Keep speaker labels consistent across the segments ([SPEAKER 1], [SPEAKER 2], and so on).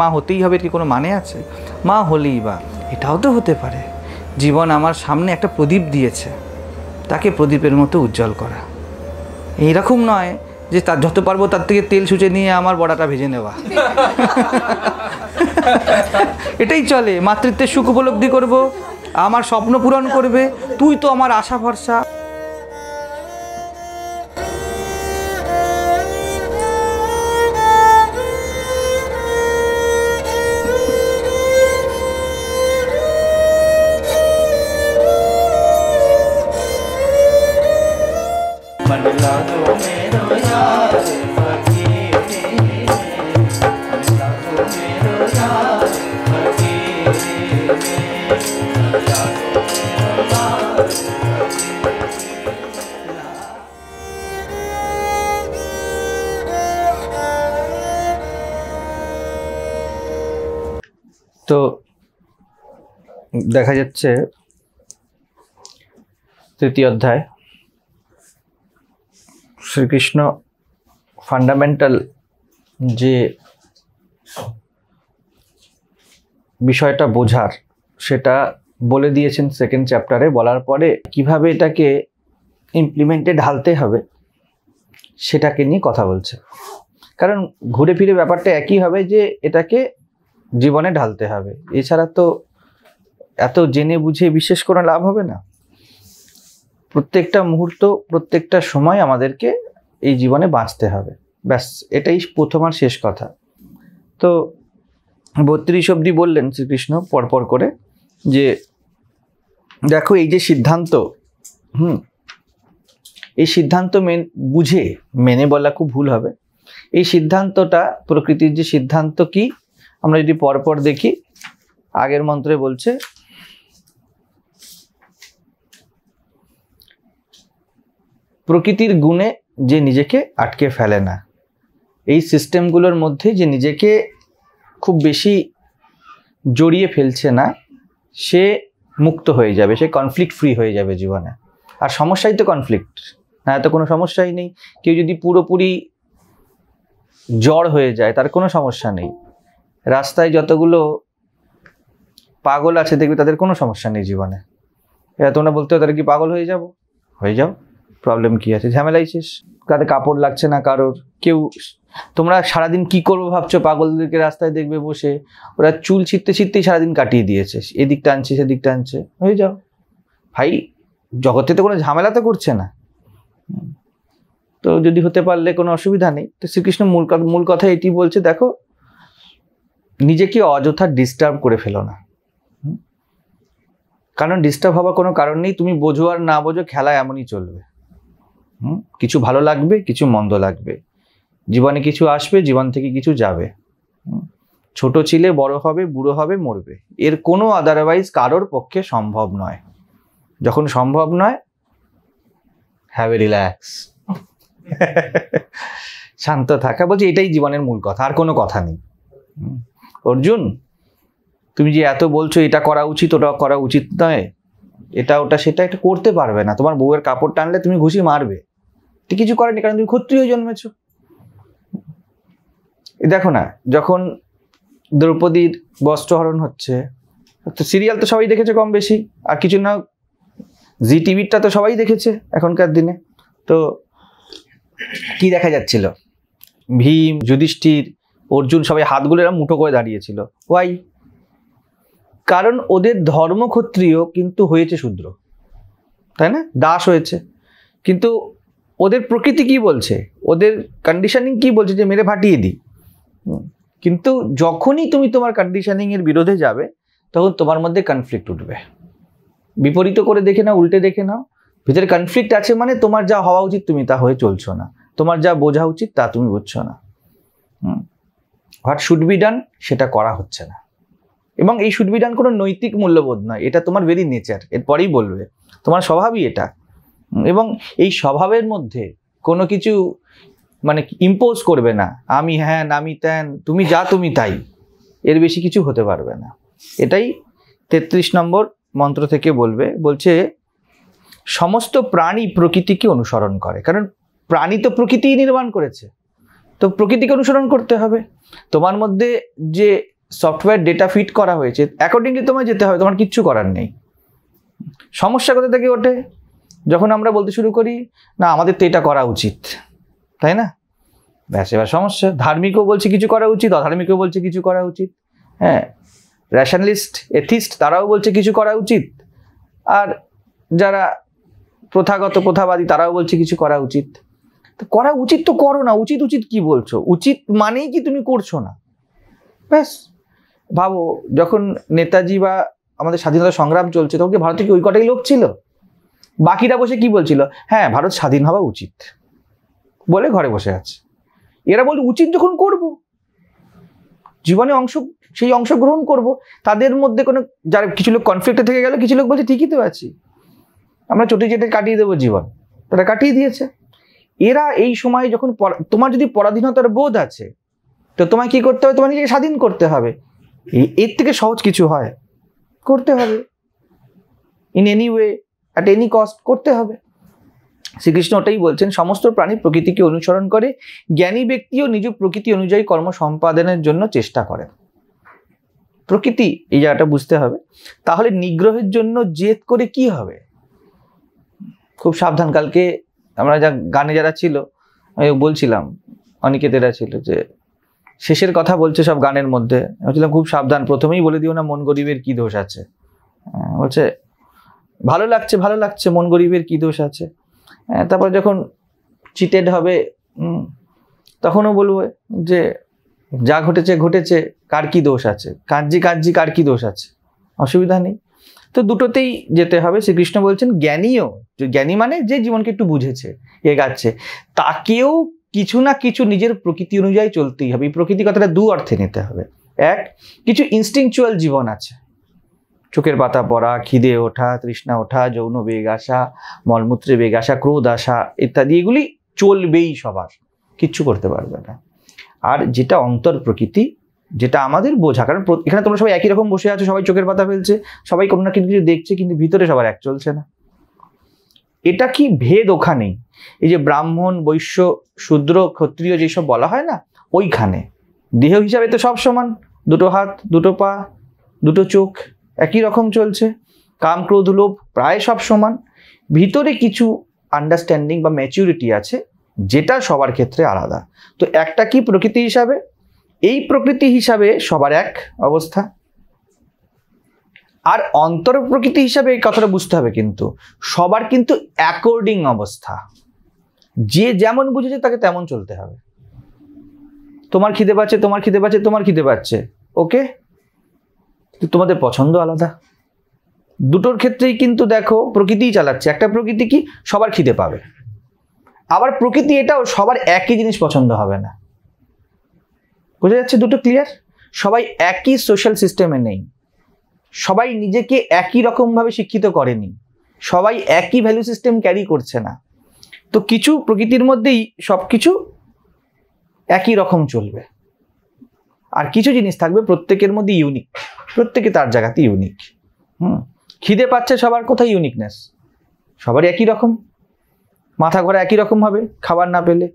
[SPEAKER 1] মা হতেই হবে কি কোনো মানে আছে মা হলেই বা এটাও তো হতে পারে জীবন আমার সামনে একটা প্রদীপ দিয়েছে তাকে প্রদীপের মতো উজ্জ্বল করা এইরকম নয় যে তার যত পারবো তার থেকে তেল সুচে নিয়ে আমার বড়াটা ভেজে নেওয়া এটাই চলে মাতৃত্বের সুখ উপলব্ধি করবো আমার স্বপ্ন পূরণ করবে তুই তো আমার আশা ভরসা তো দেখা যাচ্ছে তৃতীয় অধ্যায় শ্রীকৃষ্ণ ফান্ডামেন্টাল যে বিষয়টা বোঝার সেটা বলে দিয়েছেন সেকেন্ড চ্যাপ্টারে বলার পরে কিভাবে এটাকে ইমপ্লিমেন্টে ঢালতে হবে সেটাকে নিয়ে কথা বলছে কারণ ঘুরে ফিরে ব্যাপারটা একই হবে যে এটাকে জীবনে ঢালতে হবে এছাড়া তো এত জেনে বুঝে বিশেষ করে লাভ হবে না প্রত্যেকটা মুহূর্ত প্রত্যেকটা সময় আমাদেরকে এই জীবনে বাঁচতে হবে ব্যাস এটাই প্রথম আর শেষ কথা তো বত্রিশ অব্দি বললেন শ্রীকৃষ্ণ পরপর করে যে দেখো এই যে সিদ্ধান্ত হুম এই সিদ্ধান্ত মেন বুঝে মেনে বলা খুব ভুল হবে এই সিদ্ধান্তটা প্রকৃতির যে সিদ্ধান্ত কি আমরা যদি পরপর দেখি আগের মন্ত্রে বলছে প্রকৃতির গুণে যে নিজেকে আটকে ফেলে না এই সিস্টেমগুলোর মধ্যে যে নিজেকে খুব বেশি জড়িয়ে ফেলছে না সে মুক্ত হয়ে যাবে সে কনফ্লিক্ট ফ্রি হয়ে যাবে জীবনে আর সমস্যাই তো কনফ্লিক্ট না এত কোনো সমস্যাই নেই কেউ যদি পুরোপুরি জ্বর হয়ে যায় তার কোনো সমস্যা নেই রাস্তায় যতগুলো পাগল আছে দেখবি তাদের কোনো সমস্যা নেই জীবনে এরা তোমরা বলতে তাদের কি পাগল হয়ে যাব হয়ে যাও প্রবলেম কি আছে ঝামেলাইছিস তাদের কাপড় লাগছে না কারোর কেউ তোমরা সারাদিন কি করবো ভাবছো পাগলদেরকে রাস্তায় দেখবে বসে ওরা চুল ছিটতে ছিটতেই সারাদিন কাটিয়ে দিয়েছে এদিকটা আনছে সেদিকটা আনছে হয়ে যাও ভাই জগতে তো কোনো ঝামেলা তো করছে না তো যদি হতে পারলে কোনো অসুবিধা নেই তো শ্রীকৃষ্ণ মূল মূল কথা এটি বলছে দেখো নিজেকে অযথা ডিস্টার্ব করে ফেলো না কারণ ডিস্টার্ব হওয়ার কোনো কারণ নেই তুমি বোঝো আর না বোঝো খেলা এমনই চলবে কিছু ভালো লাগবে কিছু মন্দ লাগবে জীবনে কিছু আসবে জীবন থেকে কিছু যাবে ছোট ছিলে বড় হবে বুড়ো হবে মরবে এর কোনো আদারওয়াইজ কারোর পক্ষে সম্ভব নয় যখন সম্ভব নয় হ্যাভ এ রিল্যাক্স শান্ত থাকা বলছি এটাই জীবনের মূল কথা আর কোনো কথা নেই অর্জুন তুমি যে এত বলছো এটা করা উচিত ওটা করা উচিত নয় এটা ওটা সেটা একটা করতে পারবে না তোমার বউয়ের কাপড় টানলে তুমি ঘুষি মারবে তো কিছু করেনি কারণ তুমি ক্ষত্রিয় জন্মেছ দেখো না যখন দ্রৌপদীর বস্ত্রহরণ হচ্ছে তো সিরিয়াল তো সবাই দেখেছে কম বেশি আর কিছু না জি টিভিটা তো সবাই দেখেছে এখনকার দিনে তো কি দেখা যাচ্ছিল ভীম যুধিষ্ঠির অর্জুন সবাই হাতগুলো এরা মুঠো করে দাঁড়িয়েছিল ওয়াই কারণ ওদের ধর্মক্ষত্রিয় কিন্তু হয়েছে শূদ্র তাই না দাস হয়েছে কিন্তু ওদের প্রকৃতি কি বলছে ওদের কন্ডিশনিং কি বলছে যে মেরে ফাটিয়ে দিই কিন্তু যখনই তুমি তোমার কন্ডিশনিংয়ের বিরোধে যাবে তখন তোমার মধ্যে কনফ্লিক্ট উঠবে বিপরীত করে দেখে নাও উল্টে দেখে নাও ভিতরে কনফ্লিক্ট আছে মানে তোমার যা হওয়া উচিত তুমি তা হয়ে চলছো না তোমার যা বোঝা উচিত তা তুমি বুঝছো না hmm what should be done সেটা করা হচ্ছে না এবং এই শুড বি ডান কোনো নৈতিক মূল্যবোধ নয় এটা তোমার ভেরি নেচার এরপরেই বলবে তোমার স্বভাবই এটা এবং এই স্বভাবের মধ্যে কোনো কিছু মানে ইম্পোজ করবে না আমি হ্যান আমি ত্যান তুমি যা তুমি তাই এর বেশি কিছু হতে পারবে না এটাই তেত্রিশ নম্বর মন্ত্র থেকে বলবে বলছে সমস্ত প্রাণী প্রকৃতিকে অনুসরণ করে কারণ প্রাণী তো প্রকৃতিই নির্মাণ করেছে তো প্রকৃতিকে অনুসরণ করতে হবে তোমার মধ্যে যে সফটওয়্যার ডেটা ফিট করা হয়েছে অ্যাকর্ডিংলি তোমায় যেতে হবে তোমার কিচ্ছু করার নেই সমস্যা কোথা থেকে ওঠে যখন আমরা বলতে শুরু করি না আমাদের তো এটা করা উচিত তাই না ব্যাস এবার সমস্যা ধার্মিকও বলছে কিছু করা উচিত অধার্মিকও বলছে কিছু করা উচিত হ্যাঁ র্যাশনালিস্ট এথিস্ট তারাও বলছে কিছু করা উচিত আর যারা প্রথাগত প্রথাবাদী তারাও বলছে কিছু করা উচিত করা উচিত তো করো না উচিত উচিত কি বলছো উচিত মানেই কি তুমি করছো না ব্যাস ভাবো যখন নেতাজি বা আমাদের স্বাধীনতা সংগ্রাম চলছে তখন কি ভারতে কি ওই কটাই লোক ছিল বাকিরা বসে কি বলছিল হ্যাঁ ভারত স্বাধীন হওয়া উচিত বলে ঘরে বসে আছে এরা বলে উচিত যখন করব জীবনে অংশ সেই অংশগ্রহণ করব তাদের মধ্যে কোনো যারা কিছু লোক কনফ্লিক্টে থেকে গেল কিছু লোক বলছে ঠিকই তো আছি আমরা চটি চেটে কাটিয়ে দেবো জীবন তারা কাটিয়ে দিয়েছে এরা এই সময় যখন তোমার যদি পরাধীনতার বোধ আছে তো তোমায় কি করতে হবে তোমার নিজেকে স্বাধীন করতে হবে এর থেকে সহজ কিছু হয় করতে হবে in any way at any cost করতে হবে শ্রীকৃষ্ণ ওটাই বলছেন সমস্ত প্রাণী প্রকৃতিকে অনুসরণ করে জ্ঞানী ব্যক্তিও নিজ প্রকৃতি অনুযায়ী কর্ম সম্পাদনের জন্য চেষ্টা করে প্রকৃতি এই জায়গাটা বুঝতে হবে তাহলে নিগ্রহের জন্য জেদ করে কি হবে খুব সাবধান কালকে আমরা যা গানে যারা ছিল আমি বলছিলাম অনিকেতেরা ছিল যে শেষের কথা বলছে সব গানের মধ্যে বলছিলাম খুব সাবধান প্রথমেই বলে দিও না মন গরিবের কী দোষ আছে হ্যাঁ, বলছে ভালো লাগছে ভালো লাগছে মন গরিবের কী দোষ আছে হ্যাঁ, তারপর যখন চিটেড হবে তখনও বলবে যে যা ঘটেছে ঘটেছে কার কী দোষ আছে কাঞ্জি কাঞ্জি কার কী দোষ আছে অসুবিধা নেই তো দুটোতেই যেতে হবে শ্রীকৃষ্ণ বলছেন জ্ঞানীও জ্ঞানী মানে যে জীবনকে একটু বুঝেছে এগাচ্ছে তাকেও কিছু না কিছু নিজের প্রকৃতি অনুযায়ী চলতেই হবে এই প্রকৃতি কথাটা দু অর্থে নিতে হবে এক কিছু ইনস্টিংচুয়াল জীবন আছে চোখের পাতা পড়া খিদে ওঠা তৃষ্ণা ওঠা যৌন বেগ আসা মলমূত্রে বেগ আসা ক্রোধ আসা ইত্যাদি এগুলি চলবেই সবার কিচ্ছু করতে পারবে না আর যেটা অন্তর প্রকৃতি যেটা আমাদের বোঝা কারণ এখানে তোমরা সবাই একই রকম বসে আছো সবাই চোখের পাতা ফেলছে সবাই কোনো না কিছু দেখছে কিন্তু ভিতরে সবার এক চলছে না এটা কি ভেদ ওখানেই এই যে ব্রাহ্মণ বৈশ্য শূদ্র ক্ষত্রিয় যেসব বলা হয় না ওইখানে দেহ হিসাবে তো সব সমান দুটো হাত দুটো পা দুটো চোখ একই রকম চলছে কাম ক্রোধ লোভ প্রায় সব সমান ভিতরে কিছু আন্ডারস্ট্যান্ডিং বা ম্যাচিউরিটি আছে যেটা সবার ক্ষেত্রে আলাদা তো একটা কি প্রকৃতি হিসাবে এই প্রকৃতি হিসাবে সবার এক অবস্থা আর অন্তর প্রকৃতি হিসাবে এই কথাটা বুঝতে হবে কিন্তু সবার কিন্তু অ্যাকর্ডিং অবস্থা যে যেমন বুঝেছে তাকে তেমন চলতে হবে তোমার খিদে পাচ্ছে তোমার খিদে পাচ্ছে তোমার খিদে পাচ্ছে ওকে তোমাদের পছন্দ আলাদা দুটোর ক্ষেত্রেই কিন্তু দেখো প্রকৃতিই চালাচ্ছে একটা প্রকৃতি কি সবার খিদে পাবে আবার প্রকৃতি এটাও সবার একই জিনিস পছন্দ হবে না বোঝা যাচ্ছে দুটো ক্লিয়ার সবাই একই সোশ্যাল সিস্টেমে নেই সবাই নিজেকে একই রকমভাবে শিক্ষিত করেনি সবাই একই ভ্যালু সিস্টেম ক্যারি করছে না তো কিছু প্রকৃতির মধ্যেই সব কিছু একই রকম চলবে আর কিছু জিনিস থাকবে প্রত্যেকের মধ্যে ইউনিক প্রত্যেকে তার জায়গাতে ইউনিক হুম খিদে পাচ্ছে সবার কোথায় ইউনিকনেস সবার একই রকম মাথা ঘোরা একই রকম হবে খাবার না পেলে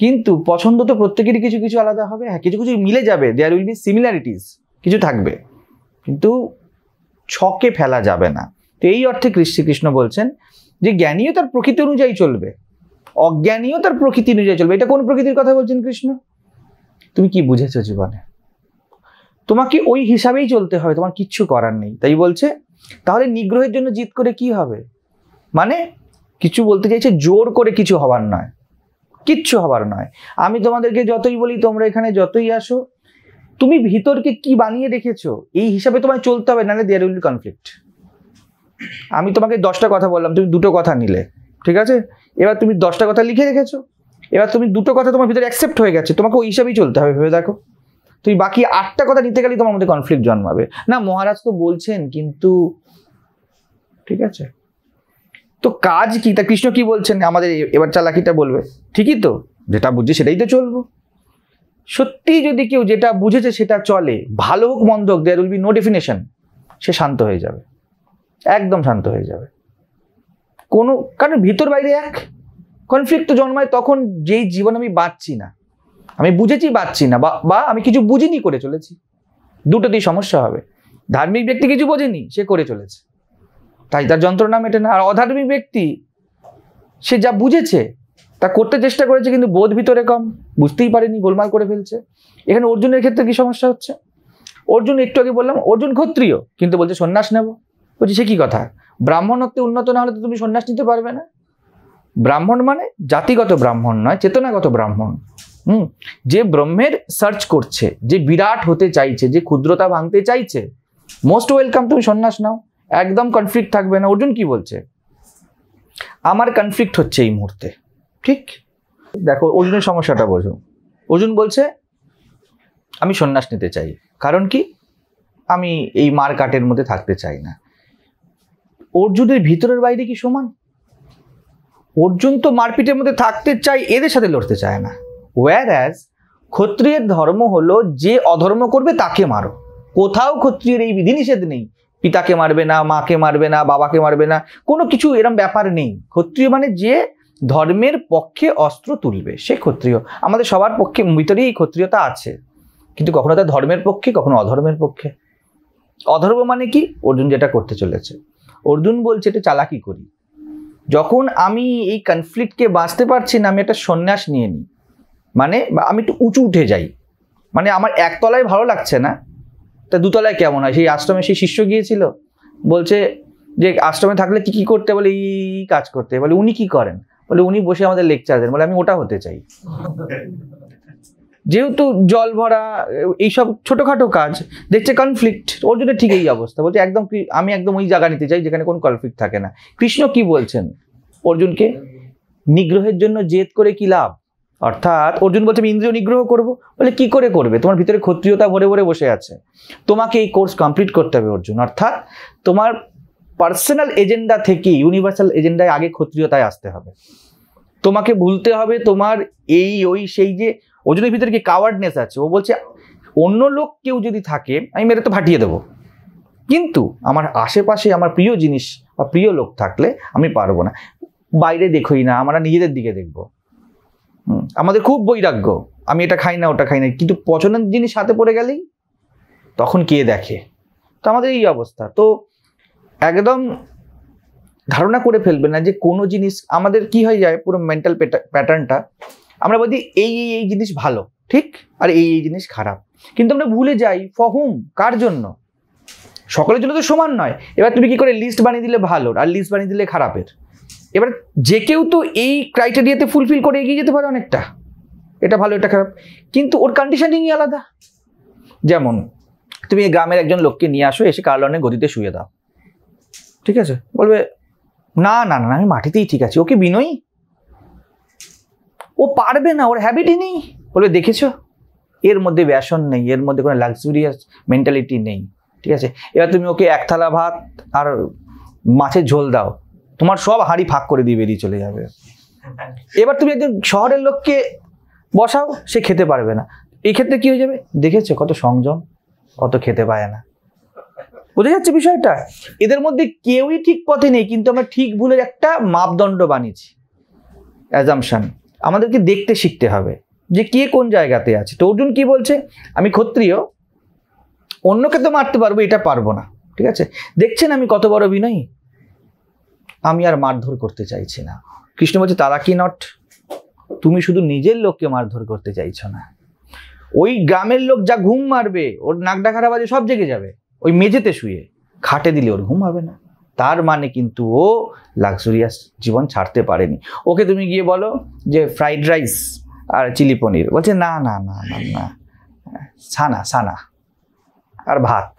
[SPEAKER 1] কিন্তু পছন্দ তো প্রত্যেকেরই কিছু কিছু আলাদা হবে হ্যাঁ কিছু কিছু মিলে যাবে দেয়ার উইল বি সিমিলারিটিস কিছু থাকবে কিন্তু ছকে ফেলা যাবে না তো এই অর্থে শ্রীকৃষ্ণ বলছেন যে জ্ঞানীও তার প্রকৃতি অনুযায়ী চলবে অজ্ঞানীও তার প্রকৃতি অনুযায়ী চলবে এটা কোন প্রকৃতির কথা বলছেন কৃষ্ণ তুমি কি বুঝেছো জীবনে তোমাকে ওই হিসাবেই চলতে হবে তোমার কিচ্ছু করার নেই তাই বলছে তাহলে নিগ্রহের জন্য জিত করে কি হবে মানে কিছু বলতে চাইছে জোর করে কিছু হওয়ার নয় কিচ্ছু হবার নয় আমি তোমাদেরকে যতই বলি তোমরা এখানে যতই আসো তুমি ভিতরকে কি বানিয়ে রেখেছো এই হিসাবে তোমায় চলতে হবে নাহলে দেয়ার উইল কনফ্লিক্ট আমি তোমাকে দশটা কথা বললাম তুমি দুটো কথা নিলে ঠিক আছে এবার তুমি দশটা কথা লিখে রেখেছো এবার তুমি দুটো কথা তোমার ভিতরে অ্যাকসেপ্ট হয়ে গেছে তোমাকে ওই হিসাবেই চলতে হবে ভেবে দেখো তুমি বাকি আটটা কথা নিতে গেলেই তোমার মধ্যে কনফ্লিক্ট জন্মাবে না মহারাজ তো বলছেন কিন্তু ঠিক আছে তো কাজ কি তা কৃষ্ণ কি বলছেন আমাদের এবার চালাকিটা বলবে ঠিকই তো যেটা বুঝছে সেটাই তো চলবো সত্যি যদি কেউ যেটা বুঝেছে সেটা চলে ভালো হোক মন্দ হোক there will be no definition সে শান্ত হয়ে যাবে একদম শান্ত হয়ে যাবে কোনো কারণ ভিতর বাইরে এক কনফ্লিক্ট তো জন্মায় তখন যেই জীবন আমি বাঁচছি না আমি বুঝেছি বাঁচছি না বা আমি কিছু বুঝিনি করে চলেছি দুটোতেই সমস্যা হবে ধার্মিক ব্যক্তি কিছু বোঝেনি সে করে চলেছে তাই তার যন্ত্রণা মেটে না আর অধার্মিক ব্যক্তি সে যা বুঝেছে তা করতে চেষ্টা করেছে কিন্তু বোধ ভিতরে কম বুঝতেই পারেনি গোলমাল করে ফেলছে এখানে অর্জুনের ক্ষেত্রে কি সমস্যা হচ্ছে অর্জুন একটু আগে বললাম অর্জুন ক্ষত্রিয় কিন্তু বলছে সন্ন্যাস নেব বলছি সে কি কথা ব্রাহ্মণত্বে উন্নত না হলে তো তুমি সন্ন্যাস নিতে পারবে না ব্রাহ্মণ মানে জাতিগত ব্রাহ্মণ নয় চেতনাগত ব্রাহ্মণ হুম যে ব্রহ্মের সার্চ করছে যে বিরাট হতে চাইছে যে ক্ষুদ্রতা ভাঙতে চাইছে মোস্ট ওয়েলকাম তুমি সন্ন্যাস নাও একদম কনফ্লিক্ট থাকবে না অর্জুন কি বলছে আমার কনফ্লিক্ট হচ্ছে এই মুহূর্তে ঠিক দেখো অর্জুনের সমস্যাটা বোঝো অর্জুন বলছে আমি সন্ন্যাস নিতে চাই কারণ কি আমি এই মার কাটের মধ্যে থাকতে চাই না অর্জুনের ভিতরের বাইরে কি সমান অর্জুন তো মারপিটের মধ্যে থাকতে চাই এদের সাথে লড়তে চায় না ওয়ার অ্যাজ ক্ষত্রিয়ের ধর্ম হলো যে অধর্ম করবে তাকে মারো কোথাও ক্ষত্রিয়ের এই বিধিনিষেধ নেই পিতাকে মারবে না মাকে মারবে না বাবাকে মারবে না কোনো কিছু এরম ব্যাপার নেই ক্ষত্রিয় মানে যে ধর্মের পক্ষে অস্ত্র তুলবে সে ক্ষত্রিয় আমাদের সবার পক্ষে ভিতরেই এই ক্ষত্রিয়তা আছে কিন্তু কখনো তার ধর্মের পক্ষে কখনো অধর্মের পক্ষে অধর্ম মানে কি অর্জুন যেটা করতে চলেছে অর্জুন বলছে এটা চালাকি করি যখন আমি এই কনফ্লিক্টকে বাঁচতে পারছি না আমি একটা সন্ন্যাস নিয়ে নিই মানে আমি একটু উঁচু উঠে যাই মানে আমার একতলায় ভালো লাগছে না তা দুতলায় কেমন হয় সেই আশ্রমে সেই শিষ্য গিয়েছিল বলছে যে আশ্রমে থাকলে কি কি করতে বলে এই কাজ করতে বলে উনি কি করেন বলে উনি বসে আমাদের লেকচার দেন বলে আমি ওটা হতে চাই যেহেতু জল ভরা এইসব ছোটোখাটো কাজ দেখছে কনফ্লিক্ট ওর জন্য ঠিক এই অবস্থা বলছে একদম আমি একদম ওই জায়গা নিতে চাই যেখানে কোনো কনফ্লিক্ট থাকে না কৃষ্ণ কি বলছেন অর্জুনকে নিগ্রহের জন্য জেদ করে কি লাভ অর্থাৎ অর্জুন বলছে আমি ইন্দ্রিয় নিগ্রহ করবো বলে কি করে করবে তোমার ভিতরে ক্ষত্রিয়তা ভরে ভরে বসে আছে তোমাকে এই কোর্স কমপ্লিট করতে হবে অর্জুন অর্থাৎ তোমার পার্সোনাল এজেন্ডা থেকে ইউনিভার্সাল এজেন্ডায় আগে ক্ষত্রিয়তায় আসতে হবে তোমাকে ভুলতে হবে তোমার এই ওই সেই যে অর্জুনের ভিতরে কি কাওয়ার্ডনেস আছে ও বলছে অন্য লোক কেউ যদি থাকে আমি মেরে তো ফাটিয়ে দেবো কিন্তু আমার আশেপাশে আমার প্রিয় জিনিস বা প্রিয় লোক থাকলে আমি পারবো না বাইরে দেখোই না আমরা নিজেদের দিকে দেখবো আমাদের খুব বৈরাগ্য আমি এটা খাই না ওটা খাই না কিন্তু পছন্দের জিনিস হাতে পড়ে গেলেই তখন কে দেখে তো আমাদের এই অবস্থা তো একদম ধারণা করে ফেলবে না যে কোনো জিনিস আমাদের কি হয়ে যায় পুরো মেন্টাল প্যাটার্নটা আমরা বলি এই এই এই জিনিস ভালো ঠিক আর এই এই জিনিস খারাপ কিন্তু আমরা ভুলে যাই ফহুম কার জন্য সকলের জন্য তো সমান নয় এবার তুমি কি করে লিস্ট বানিয়ে দিলে ভালো আর লিস্ট বানিয়ে দিলে খারাপের এবার যে কেউ তো এই ক্রাইটেরিয়াতে ফুলফিল করে এগিয়ে যেতে পারে অনেকটা এটা ভালো এটা খারাপ কিন্তু ওর কন্ডিশনিংই আলাদা যেমন তুমি গ্রামের একজন লোককে নিয়ে আসো এসে কারণে গদিতে শুয়ে দাও ঠিক আছে বলবে না না না আমি মাটিতেই ঠিক আছি ওকে বিনয়ী ও পারবে না ওর হ্যাবিটই নেই বলবে দেখেছো এর মধ্যে ব্যাসন নেই এর মধ্যে কোনো লাক্সুরিয়াস মেন্টালিটি নেই ঠিক আছে এবার তুমি ওকে এক থালা ভাত আর মাছের ঝোল দাও তোমার সব হাড়ি ফাঁক করে দিয়ে বেরিয়ে চলে যাবে এবার তুমি একজন শহরের লোককে বসাও সে খেতে পারবে না এই ক্ষেত্রে কি হয়ে যাবে দেখেছে কত সংযম কত খেতে পায় না বোঝা যাচ্ছে বিষয়টা এদের মধ্যে কেউই ঠিক পথে নেই কিন্তু আমরা ঠিক ভুলের একটা মাপদণ্ড বানিয়েছি অ্যাজামশান আমাদেরকে দেখতে শিখতে হবে যে কে কোন জায়গাতে আছে তো অর্জুন কি বলছে আমি ক্ষত্রিয় অন্যকে তো মারতে পারবো এটা পারবো না ঠিক আছে দেখছেন আমি কত বড় বিনয়ী আমি আর মারধর করতে চাইছি না কৃষ্ণ বলছে তারা কি নট তুমি শুধু নিজের লোককে মারধর করতে চাইছ না ওই গ্রামের লোক যা ঘুম মারবে ওর নাক ডাকারা বাজে সব জেগে যাবে ওই মেঝেতে শুয়ে খাটে দিলে ওর ঘুম হবে না তার মানে কিন্তু ও লাক্সুরিয়াস জীবন ছাড়তে পারেনি ওকে তুমি গিয়ে বলো যে ফ্রাইড রাইস আর চিলি পনির বলছে না না না না না সানা সানা আর ভাত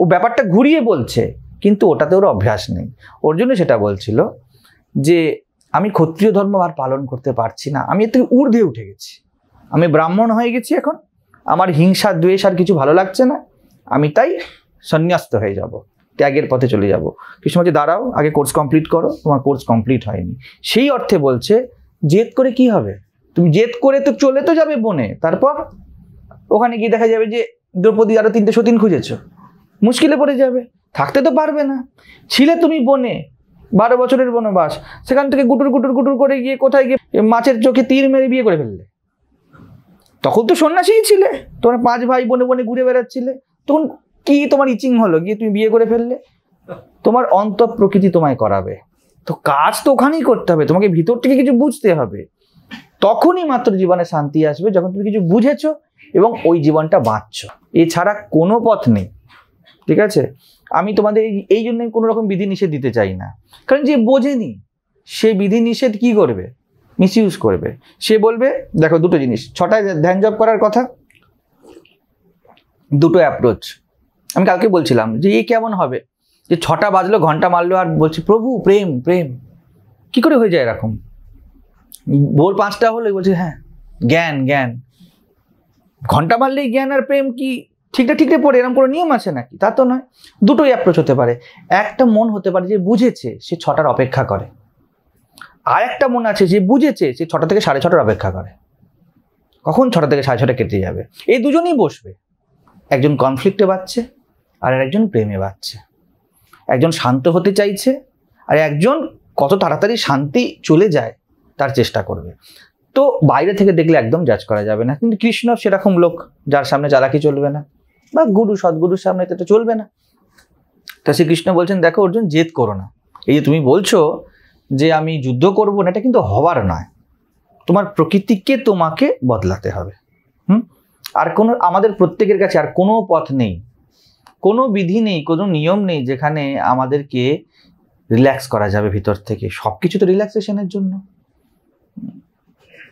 [SPEAKER 1] ও ব্যাপারটা ঘুরিয়ে বলছে কিন্তু ওটাতে ওর অভ্যাস নেই ওর জন্য সেটা বলছিল যে আমি ক্ষত্রিয় ধর্ম আর পালন করতে পারছি না আমি এর থেকে ঊর্ধ্বে উঠে গেছি আমি ব্রাহ্মণ হয়ে গেছি এখন আমার হিংসা দ্বেষ আর কিছু ভালো লাগছে না আমি তাই সন্ন্যাস্ত হয়ে যাব ত্যাগের পথে চলে যাব কৃষ্ণ বলছে দাঁড়াও আগে কোর্স কমপ্লিট করো তোমার কোর্স কমপ্লিট হয়নি সেই অর্থে বলছে জেদ করে কি হবে তুমি জেদ করে তো চলে তো যাবে বনে তারপর ওখানে গিয়ে দেখা যাবে যে দ্রৌপদী আরও তিনটে সতীন খুঁজেছ মুশকিলে পড়ে যাবে থাকতে তো পারবে না ছিলে তুমি বনে বারো বছরের বনবাস সেখান থেকে গুটুর গুটুর গুটুর করে গিয়ে কোথায় গিয়ে মাছের চোখে তীর মেরে বিয়ে করে ফেললে তখন তো সন্ন্যাসীই ছিলে তোমার পাঁচ ভাই বনে বনে ঘুরে বেড়াচ্ছিলে তখন কি তোমার ইচিং হলো গিয়ে তুমি বিয়ে করে ফেললে তোমার অন্ত প্রকৃতি তোমায় করাবে তো কাজ তো ওখানেই করতে হবে তোমাকে ভিতর থেকে কিছু বুঝতে হবে তখনই মাত্র জীবনে শান্তি আসবে যখন তুমি কিছু বুঝেছো এবং ওই জীবনটা বাঁচছ এছাড়া কোনো পথ নেই ঠিক আছে আমি তোমাদের এই জন্য কোনো রকম বিধিনিষেধ দিতে চাই না কারণ যে বোঝেনি সে বিধিনিষেধ কি করবে মিসইউজ করবে সে বলবে দেখো দুটো জিনিস ছটায় ধ্যান জব করার কথা দুটো অ্যাপ্রোচ আমি কালকে বলছিলাম যে এ কেমন হবে যে ছটা বাজলো ঘন্টা মারলো আর বলছি প্রভু প্রেম প্রেম কি করে হয়ে যায় এরকম ভোর পাঁচটা হলে বলছে হ্যাঁ জ্ঞান জ্ঞান ঘন্টা মারলেই জ্ঞান আর প্রেম কি ঠিকটা ঠিকটা পড়ে এরকম কোনো নিয়ম আছে নাকি তা তো নয় দুটোই অ্যাপ্রোচ হতে পারে একটা মন হতে পারে যে বুঝেছে সে ছটার অপেক্ষা করে আর একটা মন আছে যে বুঝেছে সে ছটা থেকে সাড়ে ছটার অপেক্ষা করে কখন ছটা থেকে সাড়ে ছটা কেটে যাবে এই দুজনেই বসবে একজন কনফ্লিক্টে বাঁচছে আর একজন প্রেমে বাঁচছে একজন শান্ত হতে চাইছে আর একজন কত তাড়াতাড়ি শান্তি চলে যায় তার চেষ্টা করবে তো বাইরে থেকে দেখলে একদম জাজ করা যাবে না কিন্তু কৃষ্ণ সেরকম লোক যার সামনে চালাকি চলবে না বা গুরু সদ্গুরুর সামনে তো এটা চলবে না তা শ্রীকৃষ্ণ বলছেন দেখো অর্জুন জেদ করো না এই যে তুমি বলছো যে আমি যুদ্ধ করবো না এটা কিন্তু হওয়ার নয় তোমার প্রকৃতিকে তোমাকে বদলাতে হবে হুম আর কোনো আমাদের প্রত্যেকের কাছে আর কোনো পথ নেই কোনো বিধি নেই কোনো নিয়ম নেই যেখানে আমাদেরকে রিল্যাক্স করা যাবে ভিতর থেকে সব কিছু তো রিল্যাক্সেশনের জন্য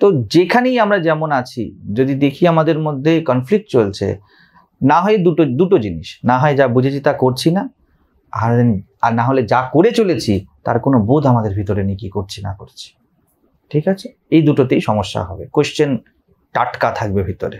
[SPEAKER 1] তো যেখানেই আমরা যেমন আছি যদি দেখি আমাদের মধ্যে কনফ্লিক্ট চলছে না হয় দুটো দুটো জিনিস না হয় যা বুঝেছি তা করছি না আর আর না হলে যা করে চলেছি তার কোনো বোধ আমাদের ভিতরে নেই কী করছি না করছি ঠিক আছে এই দুটোতেই সমস্যা হবে কোশ্চেন টাটকা থাকবে ভিতরে